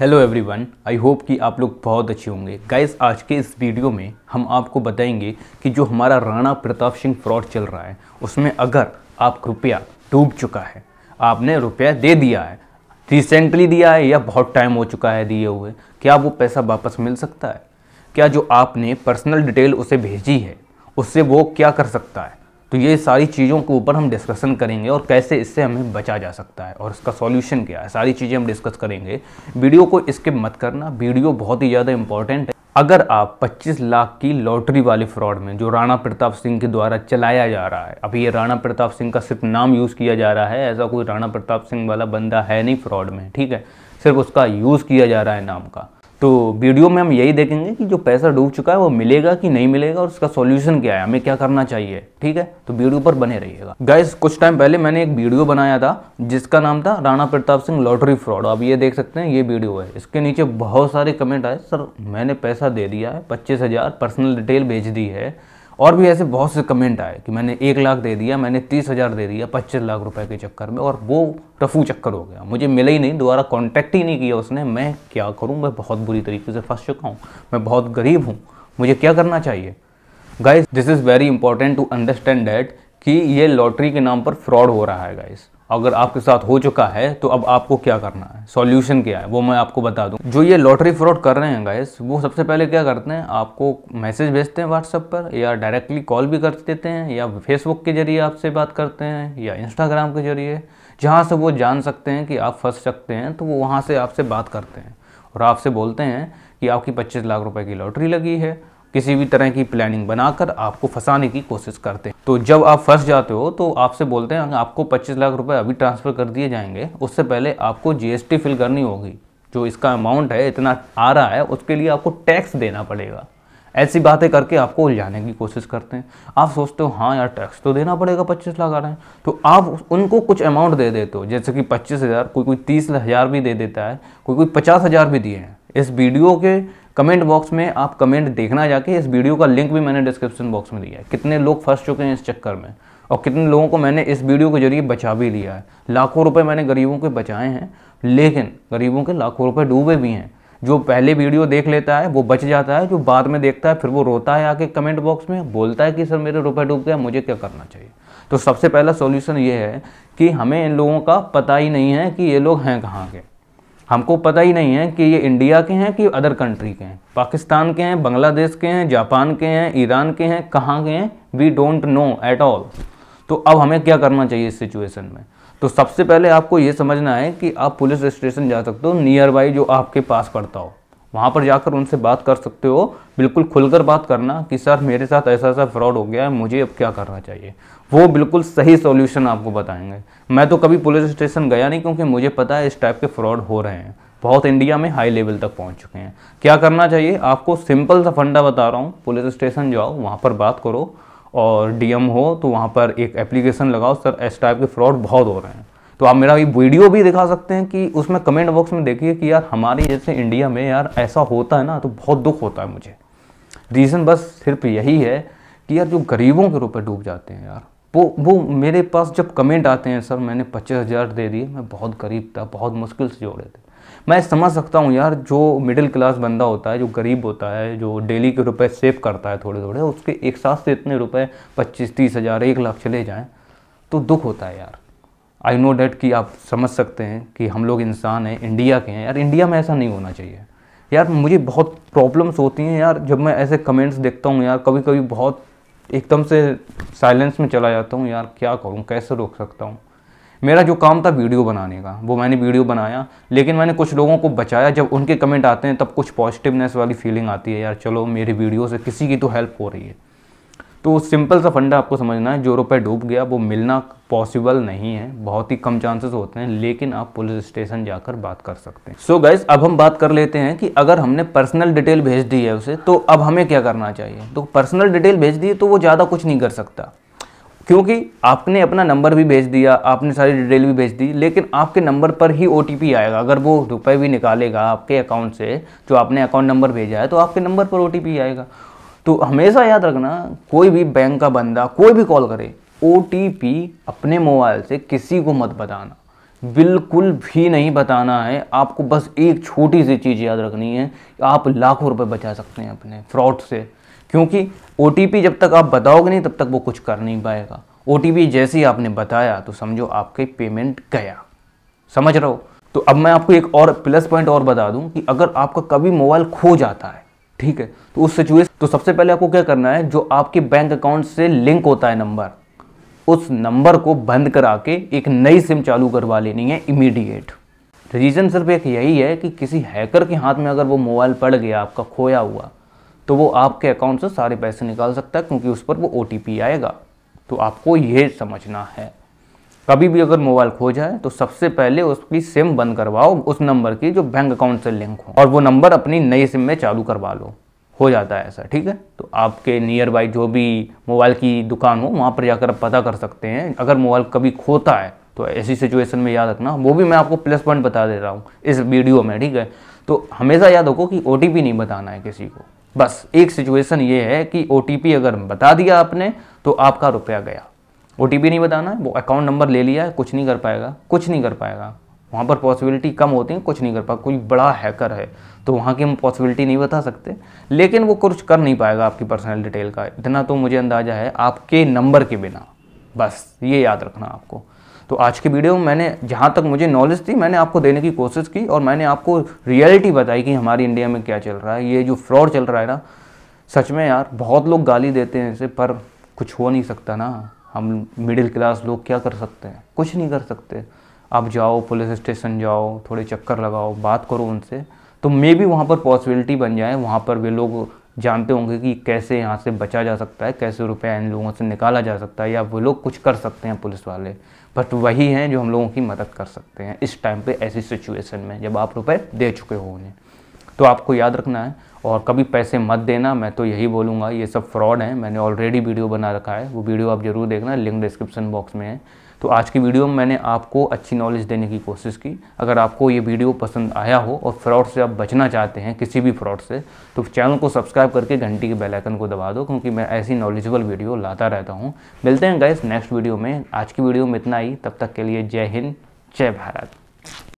hello everyone I hope कि आप लोग बहुत अच्छे होंगे गाइस आज के इस वीडियो में हम आपको बताएंगे कि जो हमारा राणा प्रताप सिंह फ्रॉड चल रहा है उसमें अगर आप रुपया डूब चुका है आपने रुपया दे दिया है रिसेंटली दिया है या बहुत टाइम हो चुका है दिए हुए क्या वो पैसा वापस मिल सकता है क्या जो आपने पर्सनल डिटेल उसे भेजी है उससे वो क्या कर सकता है तो ये सारी चीज़ों के ऊपर हम डिस्कशन करेंगे और कैसे इससे हमें बचा जा सकता है और इसका सॉल्यूशन क्या है सारी चीज़ें हम डिस्कस करेंगे वीडियो को स्किप मत करना वीडियो बहुत ही ज़्यादा इंपॉर्टेंट है अगर आप 25 लाख की लॉटरी वाले फ्रॉड में जो राणा प्रताप सिंह के द्वारा चलाया जा रहा है अभी ये राणा प्रताप सिंह का सिर्फ नाम यूज़ किया जा रहा है ऐसा कोई राणा प्रताप सिंह वाला बंदा है नहीं फ्रॉड में ठीक है सिर्फ उसका यूज़ किया जा रहा है नाम का तो वीडियो में हम यही देखेंगे कि जो पैसा डूब चुका है वो मिलेगा कि नहीं मिलेगा और उसका सॉल्यूशन क्या है हमें क्या करना चाहिए ठीक है तो वीडियो पर बने रहिएगा गाइस कुछ टाइम पहले मैंने एक वीडियो बनाया था जिसका नाम था राणा प्रताप सिंह लॉटरी फ्रॉड आप ये देख सकते हैं ये वीडियो है इसके नीचे बहुत सारे कमेंट आए सर मैंने पैसा दे दिया है पच्चीस पर्सनल डिटेल भेज दी है और भी ऐसे बहुत से कमेंट आए कि मैंने एक लाख दे दिया मैंने तीस हज़ार दे दिया पच्चीस लाख रुपए के चक्कर में और वो रफू चक्कर हो गया मुझे मिला ही नहीं दोबारा कांटेक्ट ही नहीं किया उसने मैं क्या करूं मैं बहुत बुरी तरीके से फंस चुका हूं मैं बहुत गरीब हूं मुझे क्या करना चाहिए guys this is very important to understand that कि ये लॉटरी के नाम पर फ्रॉड हो रहा है गाइस अगर आपके साथ हो चुका है तो अब आपको क्या करना है सॉल्यूशन क्या है वो मैं आपको बता दूं जो ये लॉटरी फ्रॉड कर रहे हैं गाइस वो सबसे पहले क्या करते हैं आपको मैसेज भेजते हैं व्हाट्सएप पर या डायरेक्टली कॉल भी कर देते हैं या फेसबुक के जरिए आपसे बात करते हैं या इंस्टाग्राम के जरिए जहाँ से वो जान सकते हैं कि आप फंस सकते हैं तो वो वहाँ से आपसे बात करते हैं और आपसे बोलते हैं कि आपकी पच्चीस लाख रुपये की लॉटरी लगी है किसी भी तरह की प्लानिंग बनाकर आपको फंसाने की कोशिश करते हैं तो जब आप फंस जाते हो तो आपसे बोलते हैं आपको 25 लाख रुपए अभी ट्रांसफ़र कर दिए जाएंगे उससे पहले आपको जीएसटी फिल करनी होगी जो इसका अमाउंट है इतना आ रहा है उसके लिए आपको टैक्स देना पड़ेगा ऐसी बातें करके आपको उलझाने की कोशिश करते हैं आप सोचते हो हाँ यार टैक्स तो देना पड़ेगा पच्चीस लाख आ रहे हैं तो आप उनको कुछ अमाउंट दे देते हो जैसे कि पच्चीस हज़ार कोई कोई तीस हज़ार भी दे देता है कोई कोई पचास हज़ार भी दिए हैं इस वीडियो के कमेंट बॉक्स में आप कमेंट देखना जाके इस वीडियो का लिंक भी मैंने डिस्क्रिप्शन बॉक्स में दिया है कितने लोग फंस चुके हैं इस चक्कर में और कितने लोगों को मैंने इस वीडियो के जरिए बचा भी लिया है लाखों रुपए मैंने गरीबों के बचाए हैं लेकिन गरीबों के लाखों रुपए डूबे भी हैं जो पहले वीडियो देख लेता है वो बच जाता है जो बाद में देखता है फिर वो रोता है आके कमेंट बॉक्स में बोलता है कि सर मेरे रुपए डूब गया मुझे क्या करना चाहिए तो सबसे पहला सॉल्यूशन ये है कि हमें इन लोगों का पता ही नहीं है कि ये लोग हैं कहाँ के हमको पता ही नहीं है कि ये इंडिया के हैं कि अदर कंट्री के हैं पाकिस्तान के हैं बांग्लादेश के हैं जापान के हैं ईरान के हैं कहाँ के हैं we don't know at all तो अब हमें क्या करना चाहिए इस सिचुएशन में तो सबसे पहले आपको ये समझना है कि आप पुलिस स्टेशन जा सकते हो नियर बाई जो आपके पास पड़ता हो वहाँ पर जाकर उनसे बात कर सकते हो बिल्कुल खुलकर बात करना कि सर मेरे साथ ऐसा ऐसा फ्रॉड हो गया है मुझे अब क्या करना चाहिए वो बिल्कुल सही सॉल्यूशन आपको बताएंगे मैं तो कभी पुलिस स्टेशन गया नहीं क्योंकि मुझे पता है इस टाइप के फ्रॉड हो रहे हैं बहुत इंडिया में हाई लेवल तक पहुंच चुके हैं क्या करना चाहिए आपको सिंपल सा फंडा बता रहा हूँ पुलिस स्टेशन जाओ वहाँ पर बात करो और डीएम हो तो वहाँ पर एक एप्लीकेशन लगाओ सर इस टाइप के फ्रॉड बहुत हो रहे हैं तो आप मेरा ये वीडियो भी दिखा सकते हैं कि उसमें कमेंट बॉक्स में देखिए कि यार हमारे जैसे इंडिया में यार ऐसा होता है ना तो बहुत दुख होता है मुझे रीज़न बस सिर्फ यही है कि यार जो गरीबों के रुपये डूब जाते हैं यार वो वो मेरे पास जब कमेंट आते हैं सर मैंने पच्चीस हज़ार दे दिए मैं बहुत गरीब था बहुत मुश्किल से जोड़े थे मैं समझ सकता हूँ यार जो मिडिल क्लास बंदा होता है जो गरीब होता है जो डेली के रुपए सेव करता है थोड़े थोड़े उसके एक साथ से इतने रुपए पच्चीस तीस हज़ार एक लाख चले जाएँ तो दुख होता है यार आई नो डैट कि आप समझ सकते हैं कि हम लोग इंसान हैं इंडिया के हैं यार इंडिया में ऐसा नहीं होना चाहिए यार मुझे बहुत प्रॉब्लम्स होती हैं यार जब मैं ऐसे कमेंट्स देखता हूँ यार कभी कभी बहुत एकदम से साइलेंस में चला जाता हूँ यार क्या करूँ कैसे रोक सकता हूँ मेरा जो काम था वीडियो बनाने का वो मैंने वीडियो बनाया लेकिन मैंने कुछ लोगों को बचाया जब उनके कमेंट आते हैं तब कुछ पॉजिटिवनेस वाली फीलिंग आती है यार चलो मेरी वीडियो से किसी की तो हेल्प हो रही है तो सिंपल सा फंडा आपको समझना है जो रुपये डूब गया वो मिलना पॉसिबल नहीं है बहुत ही कम चांसेस होते हैं लेकिन आप पुलिस स्टेशन जाकर बात कर सकते हैं सो so गाइज अब हम बात कर लेते हैं कि अगर हमने पर्सनल डिटेल भेज दी है उसे तो अब हमें क्या करना चाहिए तो पर्सनल डिटेल भेज दी तो वो ज़्यादा कुछ नहीं कर सकता क्योंकि आपने अपना नंबर भी भेज दिया आपने सारी डिटेल भी भेज दी लेकिन आपके नंबर पर ही ओ आएगा अगर वो रुपए भी निकालेगा आपके अकाउंट से जो आपने अकाउंट नंबर भेजा है तो आपके नंबर पर ओ आएगा तो हमेशा याद रखना कोई भी बैंक का बंदा कोई भी कॉल करे ओ अपने मोबाइल से किसी को मत बताना बिल्कुल भी नहीं बताना है आपको बस एक छोटी सी चीज़ याद रखनी है आप लाखों रुपए बचा सकते हैं अपने फ्रॉड से क्योंकि ओ जब तक आप बताओगे नहीं तब तक वो कुछ कर नहीं पाएगा ओ जैसे ही आपने बताया तो समझो आपके पेमेंट गया समझ रहे हो तो अब मैं आपको एक और प्लस पॉइंट और बता दूं कि अगर आपका कभी मोबाइल खो जाता है ठीक है तो उस सिचुएशन तो सबसे पहले आपको क्या करना है जो आपके बैंक अकाउंट से लिंक होता है नंबर उस नंबर को बंद करा के एक नई सिम चालू करवा लेनी है इमीडिएट रीज़न सिर्फ एक यही है कि किसी हैकर के हाथ में अगर वो मोबाइल पड़ गया आपका खोया हुआ तो वो आपके अकाउंट से सारे पैसे निकाल सकता है क्योंकि उस पर वो ओ आएगा तो आपको ये समझना है कभी भी अगर मोबाइल खो जाए तो सबसे पहले उसकी सिम बंद करवाओ उस नंबर की जो बैंक अकाउंट से लिंक हो और वो नंबर अपनी नई सिम में चालू करवा लो हो जाता है ऐसा ठीक है तो आपके नियर बाई जो भी मोबाइल की दुकान हो वहाँ पर जाकर आप पता कर सकते हैं अगर मोबाइल कभी खोता है तो ऐसी सिचुएशन में याद रखना वो भी मैं आपको प्लस पॉइंट बता दे रहा हूँ इस वीडियो में ठीक है तो हमेशा याद रखो कि ओ नहीं बताना है किसी को बस एक सिचुएशन ये है कि ओ अगर बता दिया आपने तो आपका रुपया गया ओ नहीं बताना है वो अकाउंट नंबर ले लिया है कुछ नहीं कर पाएगा कुछ नहीं कर पाएगा वहाँ पर पॉसिबिलिटी कम होती है कुछ नहीं कर पा कोई बड़ा हैकर है तो वहाँ की हम पॉसिबिलिटी नहीं बता सकते लेकिन वो कुछ कर नहीं पाएगा आपकी पर्सनल डिटेल का इतना तो मुझे अंदाज़ा है आपके नंबर के बिना बस ये याद रखना आपको तो आज की वीडियो में मैंने जहाँ तक मुझे नॉलेज थी मैंने आपको देने की कोशिश की और मैंने आपको रियलिटी बताई कि हमारे इंडिया में क्या चल रहा है ये जो फ्रॉड चल रहा है ना सच में यार बहुत लोग गाली देते हैं इसे पर कुछ हो नहीं सकता ना हम मिडिल क्लास लोग क्या कर सकते हैं कुछ नहीं कर सकते आप जाओ पुलिस स्टेशन जाओ थोड़े चक्कर लगाओ बात करो उनसे तो मे भी वहाँ पर पॉसिबिलिटी बन जाए वहाँ पर वे लोग जानते होंगे कि कैसे यहाँ से बचा जा सकता है कैसे रुपया इन लोगों से निकाला जा सकता है या वो लोग कुछ कर सकते हैं पुलिस वाले बट वही हैं जो हम लोगों की मदद कर सकते हैं इस टाइम पे ऐसी सिचुएशन में जब आप रुपए दे चुके हो उन्हें तो आपको याद रखना है और कभी पैसे मत देना मैं तो यही बोलूँगा ये सब फ्रॉड हैं मैंने ऑलरेडी वीडियो बना रखा है वो वीडियो आप ज़रूर देखना लिंक डिस्क्रिप्शन बॉक्स में है तो आज की वीडियो में मैंने आपको अच्छी नॉलेज देने की कोशिश की अगर आपको ये वीडियो पसंद आया हो और फ्रॉड से आप बचना चाहते हैं किसी भी फ्रॉड से तो चैनल को सब्सक्राइब करके घंटी के बेलाइकन को दबा दो क्योंकि मैं ऐसी नॉलेजेबल वीडियो लाता रहता हूँ मिलते हैं गाइज नेक्स्ट वीडियो में आज की वीडियो में इतना ही तब तक के लिए जय हिंद जय भारत